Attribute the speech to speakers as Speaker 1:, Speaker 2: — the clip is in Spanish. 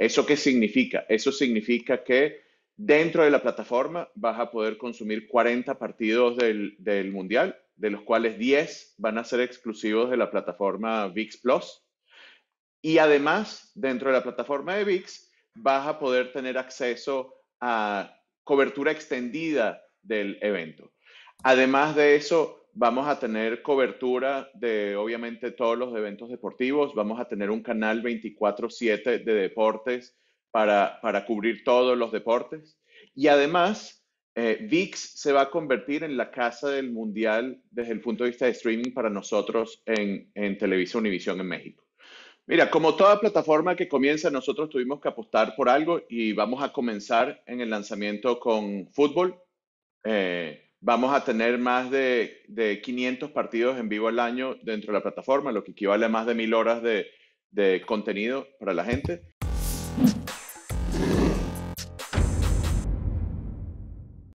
Speaker 1: ¿Eso qué significa? Eso significa que dentro de la plataforma vas a poder consumir 40 partidos del, Mundial, de los cuales 10 van a ser exclusivos de la plataforma VIX Plus. Y además, dentro de la plataforma de VIX, vas a poder tener acceso a cobertura extendida del evento. Además de eso, Vamos a tener cobertura de obviamente todos los eventos deportivos, vamos a tener un canal 24/7 de deportes para, cubrir todos los deportes. Y además, eh, VIX se va a convertir en la casa del mundial desde el punto de vista de streaming para nosotros en, en Televisa Univisión en México. Mira, como toda plataforma que comienza, nosotros tuvimos que apostar por algo y vamos a comenzar en el lanzamiento con fútbol. Eh, Vamos a tener más de, 500 partidos en vivo al año dentro de la plataforma, lo que equivale a más de 1000 horas de contenido para la gente.